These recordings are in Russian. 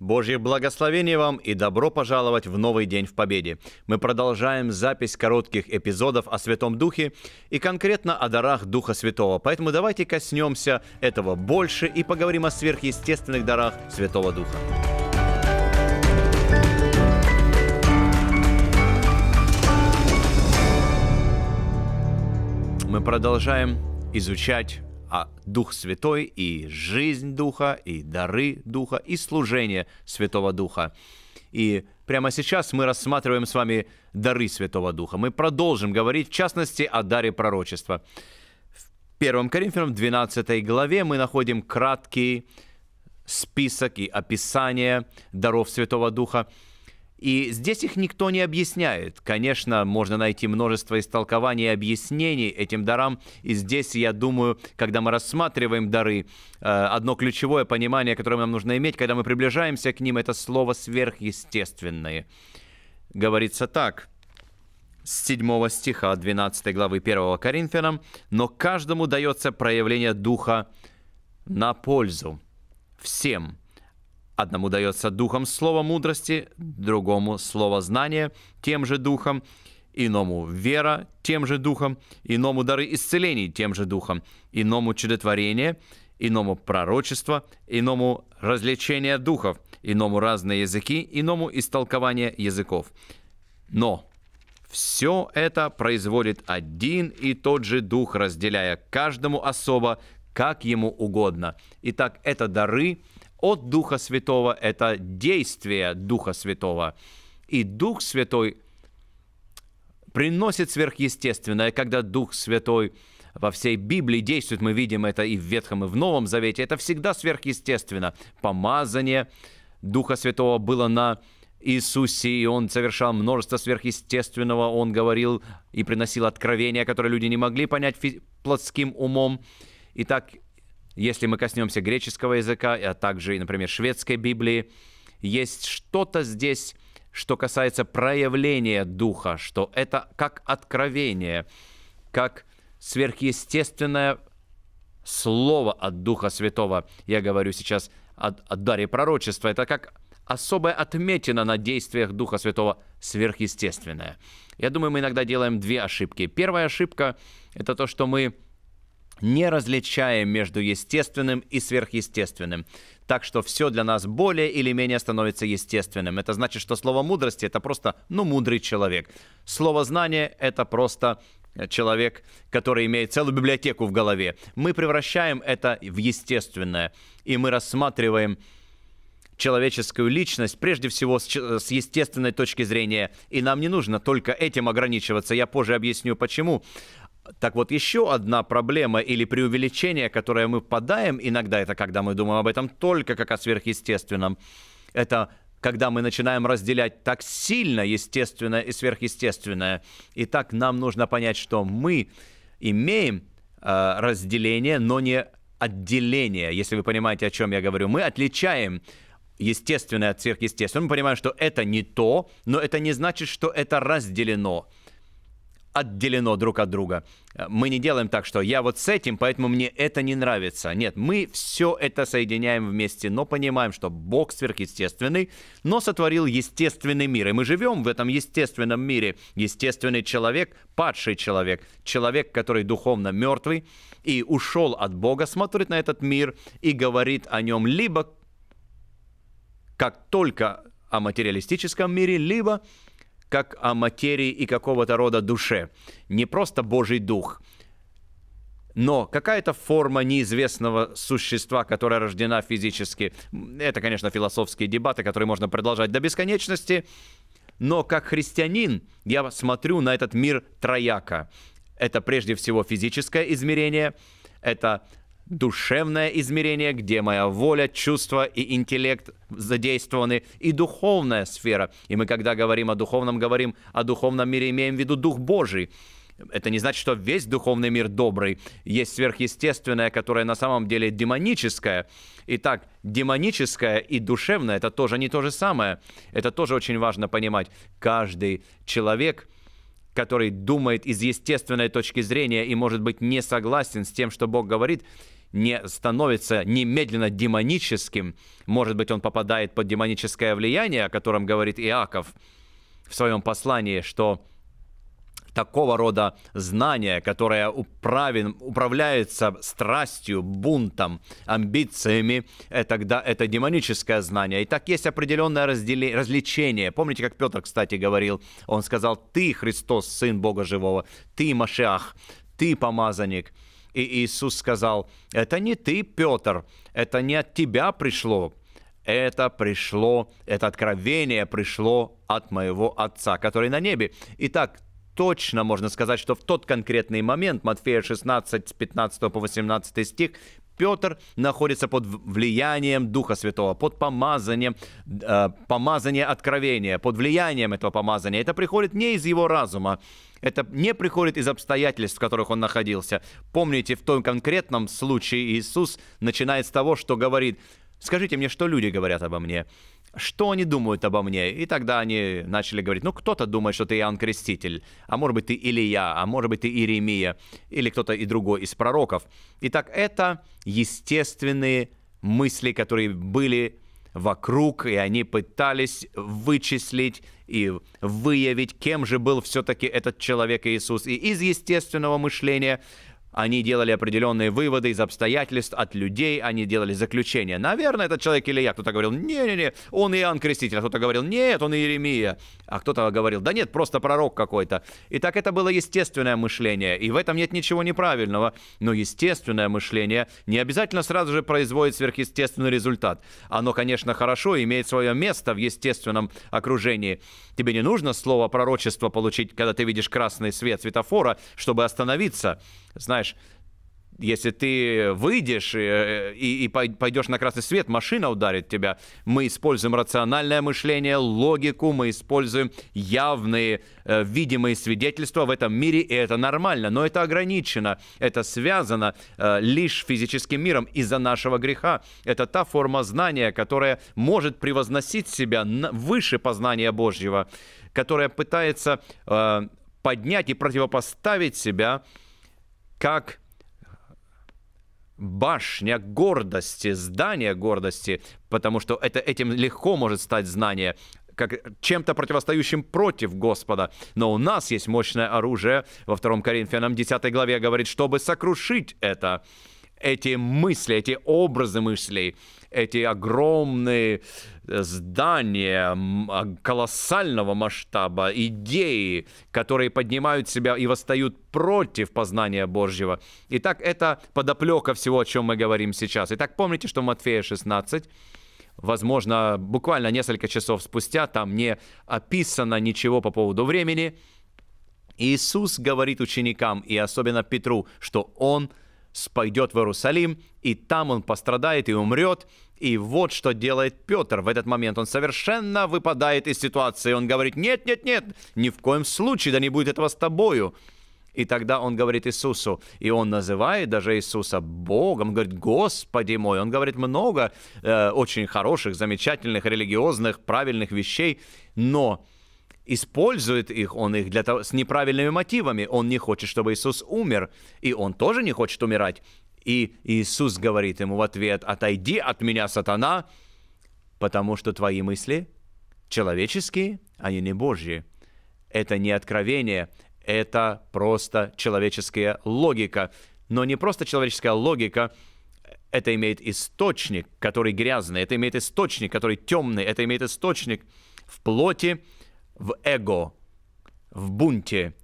Божье благословение вам и добро пожаловать в новый день в победе. Мы продолжаем запись коротких эпизодов о Святом Духе и конкретно о дарах Духа Святого. Поэтому давайте коснемся этого больше и поговорим о сверхъестественных дарах Святого Духа. Мы продолжаем изучать а Дух Святой и жизнь Духа, и дары Духа, и служение Святого Духа. И прямо сейчас мы рассматриваем с вами дары Святого Духа. Мы продолжим говорить, в частности, о даре пророчества. В 1 Коринфянам 12 главе мы находим краткий список и описание даров Святого Духа – и здесь их никто не объясняет. Конечно, можно найти множество истолкований и объяснений этим дарам. И здесь, я думаю, когда мы рассматриваем дары, э, одно ключевое понимание, которое нам нужно иметь, когда мы приближаемся к ним, это слово «сверхъестественные». Говорится так, с 7 стиха 12 главы 1 Коринфянам, «Но каждому дается проявление Духа на пользу всем». Одному дается духом слово мудрости, другому слово знания тем же духом, иному вера тем же духом, иному дары исцелений тем же духом, иному чудотворение, иному пророчество, иному развлечение духов, иному разные языки, иному истолкование языков. Но все это производит один и тот же дух, разделяя каждому особо, как ему угодно. Итак, это дары – от Духа Святого – это действие Духа Святого. И Дух Святой приносит сверхъестественное, когда Дух Святой во всей Библии действует, мы видим это и в Ветхом, и в Новом Завете, это всегда сверхъестественно. Помазание Духа Святого было на Иисусе, и он совершал множество сверхъестественного, он говорил и приносил откровения, которые люди не могли понять плотским умом. Итак, если мы коснемся греческого языка, а также, например, шведской Библии, есть что-то здесь, что касается проявления Духа, что это как откровение, как сверхъестественное слово от Духа Святого. Я говорю сейчас о, о даре пророчества. Это как особое отметина на действиях Духа Святого сверхъестественное. Я думаю, мы иногда делаем две ошибки. Первая ошибка – это то, что мы не различая между естественным и сверхъестественным. Так что все для нас более или менее становится естественным. Это значит, что слово мудрости это просто, ну, мудрый человек. Слово знание это просто э, человек, который имеет целую библиотеку в голове. Мы превращаем это в естественное, и мы рассматриваем человеческую личность, прежде всего с, с естественной точки зрения. И нам не нужно только этим ограничиваться. Я позже объясню, почему. Так вот, еще одна проблема или преувеличение, которое мы подаем иногда, это когда мы думаем об этом только как о сверхъестественном, это когда мы начинаем разделять так сильно естественное и сверхъестественное. И так нам нужно понять, что мы имеем э, разделение, но не отделение. Если вы понимаете, о чем я говорю, мы отличаем естественное от сверхъестественного. Мы понимаем, что это не то, но это не значит, что это разделено отделено друг от друга. Э, мы не делаем так, что я вот с этим, поэтому мне это не нравится. Нет, мы все это соединяем вместе, но понимаем, что Бог сверхъестественный, но сотворил естественный мир. И мы живем в этом естественном мире. Естественный человек, падший человек, человек, который духовно мертвый и ушел от Бога, смотрит на этот мир и говорит о нем либо как только о материалистическом мире, либо как о материи и какого-то рода душе. Не просто Божий Дух, но какая-то форма неизвестного существа, которая рождена физически. Это, конечно, философские дебаты, которые можно продолжать до бесконечности. Но как христианин я смотрю на этот мир трояка. Это прежде всего физическое измерение, это душевное измерение, где моя воля, чувства и интеллект задействованы, и духовная сфера. И мы, когда говорим о духовном, говорим о духовном мире, имеем в виду Дух Божий. Это не значит, что весь духовный мир добрый. Есть сверхъестественное, которое на самом деле демоническое. Итак, демоническое и душевное – это тоже не то же самое. Это тоже очень важно понимать. Каждый человек – который думает из естественной точки зрения и, может быть, не согласен с тем, что Бог говорит, не становится немедленно демоническим. Может быть, он попадает под демоническое влияние, о котором говорит Иаков в своем послании, что такого рода знание, которое управен, управляется страстью, бунтом, амбициями, э, тогда это демоническое знание. И так есть определенное раздели, развлечение. Помните, как Петр, кстати, говорил? Он сказал, ты, Христос, Сын Бога Живого, ты, Машиах, ты, помазанник – и Иисус сказал, это не ты, Петр, это не от тебя пришло, это пришло, это откровение пришло от моего Отца, который на небе. Итак, точно можно сказать, что в тот конкретный момент, Матфея 16, с 15 по 18 стих, Петр находится под влиянием Духа Святого, под помазанием, э, помазание откровения, под влиянием этого помазания. Это приходит не из его разума, это не приходит из обстоятельств, в которых он находился. Помните, в том конкретном случае Иисус начинает с того, что говорит, «Скажите мне, что люди говорят обо мне?» что они думают обо мне. И тогда они начали говорить, ну, кто-то думает, что ты Иоанн Креститель, а может быть, ты Илья, а может быть, ты Иеремия, или кто-то и другой из пророков. Итак, это естественные мысли, которые были вокруг, и они пытались вычислить и выявить, кем же был все-таки этот человек Иисус. И из естественного мышления они делали определенные выводы из обстоятельств, от людей, они делали заключения. Наверное, этот человек или я. Кто-то говорил, не-не-не, он Иоанн Креститель, а кто-то говорил, нет, он Иеремия. А кто-то говорил, да нет, просто пророк какой-то. И так это было естественное мышление, и в этом нет ничего неправильного. Но естественное мышление не обязательно сразу же производит сверхъестественный результат. Оно, конечно, хорошо, имеет свое место в естественном окружении. Тебе не нужно слово пророчество получить, когда ты видишь красный свет светофора, чтобы остановиться. Знаешь, знаешь, если ты выйдешь э, и, и, и пойдешь на красный свет, машина ударит тебя. Мы используем рациональное мышление, логику, мы используем явные, э, видимые свидетельства в этом мире, и это нормально, но это ограничено, это связано э, лишь физическим миром из-за нашего греха. Это та форма знания, которая может превозносить себя выше познания Божьего, которая пытается э, поднять и противопоставить себя как башня гордости, здание гордости, потому что это, этим легко может стать знание, как чем-то противостоящим против Господа. Но у нас есть мощное оружие. Во 2 Коринфянам 10 главе говорит, чтобы сокрушить это, эти мысли, эти образы мыслей, эти огромные э, здания а, колоссального масштаба, идеи, которые поднимают себя и восстают против познания Божьего. Итак, это подоплека всего, о чем мы говорим сейчас. Итак, помните, что Матфея 16, возможно, буквально несколько часов спустя, там не описано ничего по поводу времени, Иисус говорит ученикам и особенно Петру, что Он – пойдет в Иерусалим, и там он пострадает и умрет. И вот что делает Петр. В этот момент он совершенно выпадает из ситуации. Он говорит, нет, нет, нет, ни в коем случае, да не будет этого с тобою. И тогда он говорит Иисусу, и он называет даже Иисуса Богом, говорит, Господи мой, он говорит много э, очень хороших, замечательных, религиозных, правильных вещей, но использует их, он их для того, с неправильными мотивами. Он не хочет, чтобы Иисус умер, и он тоже не хочет умирать. И Иисус говорит ему в ответ, «Отойди от меня, сатана, потому что твои мысли человеческие, а они не Божьи». Это не откровение, это просто человеческая логика. Но не просто человеческая логика, это имеет источник, который грязный, это имеет источник, который темный, это имеет источник в плоти, в эго, в бунте,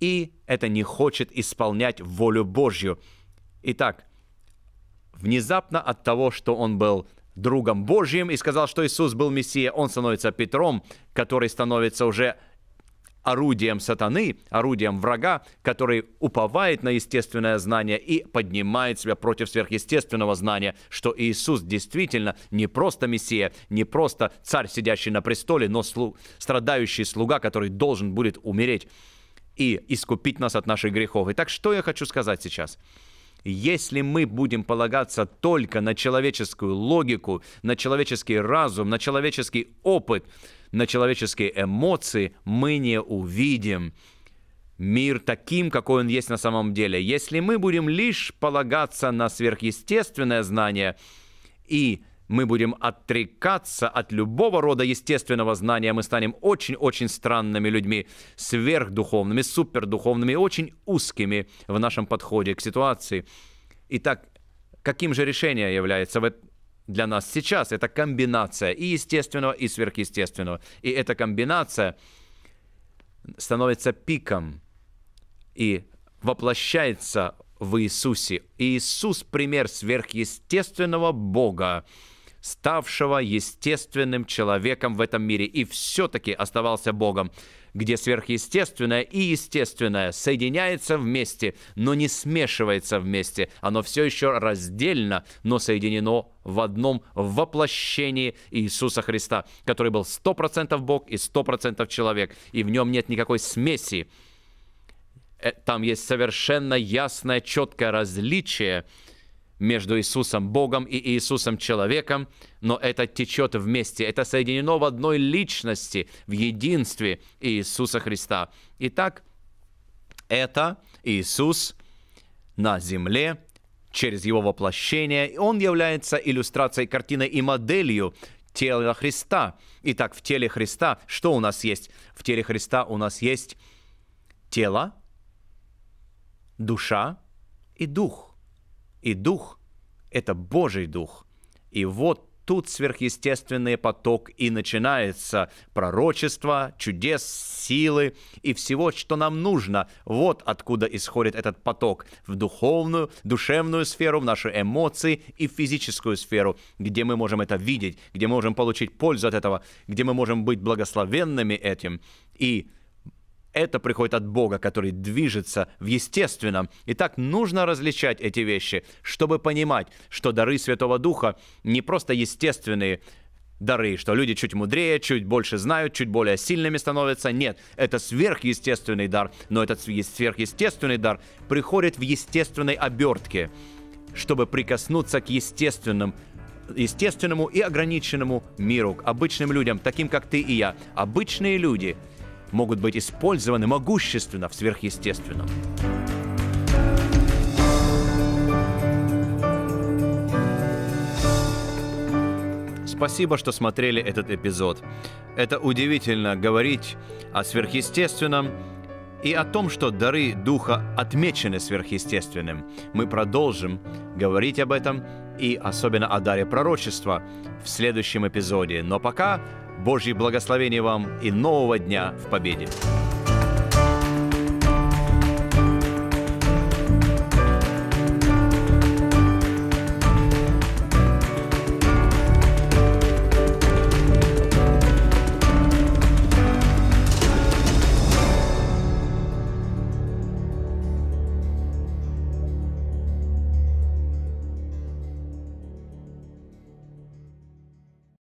и это не хочет исполнять волю Божью. Итак, внезапно от того, что он был другом Божьим и сказал, что Иисус был Мессия, он становится Петром, который становится уже орудием сатаны, орудием врага, который уповает на естественное знание и поднимает себя против сверхъестественного знания, что Иисус действительно не просто Мессия, не просто царь, сидящий на престоле, но слу, страдающий слуга, который должен будет умереть и искупить нас от наших грехов. Итак, что я хочу сказать сейчас? Если мы будем полагаться только на человеческую логику, на человеческий разум, на человеческий опыт, на человеческие эмоции, мы не увидим мир таким, какой он есть на самом деле. Если мы будем лишь полагаться на сверхъестественное знание и мы будем отрекаться от любого рода естественного знания, мы станем очень-очень странными людьми, сверхдуховными, супердуховными, очень узкими в нашем подходе к ситуации. Итак, каким же решение является в, для нас сейчас. Это комбинация и естественного, и сверхъестественного. И эта комбинация становится пиком и воплощается в Иисусе. И Иисус – пример сверхъестественного Бога, ставшего естественным человеком в этом мире и все-таки оставался Богом, где сверхъестественное и естественное соединяется вместе, но не смешивается вместе. Оно все еще раздельно, но соединено в одном воплощении Иисуса Христа, который был 100% Бог и 100% человек, и в нем нет никакой смеси. Э, там есть совершенно ясное, четкое различие – между Иисусом Богом и Иисусом человеком, но это течет вместе, это соединено в одной личности, в единстве Иисуса Христа. Итак, это Иисус на земле через его воплощение, он является иллюстрацией картины и моделью тела Христа. Итак, в теле Христа что у нас есть? В теле Христа у нас есть тело, душа и дух – и дух — это Божий дух. И вот тут сверхъестественный поток и начинается пророчество, чудес, силы и всего, что нам нужно. Вот откуда исходит этот поток в духовную, душевную сферу, в наши эмоции и в физическую сферу, где мы можем это видеть, где мы можем получить пользу от этого, где мы можем быть благословенными этим. И это приходит от Бога, который движется в естественном. Итак, нужно различать эти вещи, чтобы понимать, что дары Святого Духа не просто естественные дары, что люди чуть мудрее, чуть больше знают, чуть более сильными становятся. Нет, это сверхъестественный дар, но этот сверхъестественный дар приходит в естественной обертке, чтобы прикоснуться к естественным естественному и ограниченному миру, к обычным людям, таким как ты и я. Обычные люди – могут быть использованы могущественно в сверхъестественном. Спасибо, что смотрели этот эпизод. Это удивительно говорить о сверхъестественном и о том, что дары Духа отмечены сверхъестественным. Мы продолжим говорить об этом и особенно о даре пророчества в следующем эпизоде. Но пока Божье благословение вам и нового дня в победе!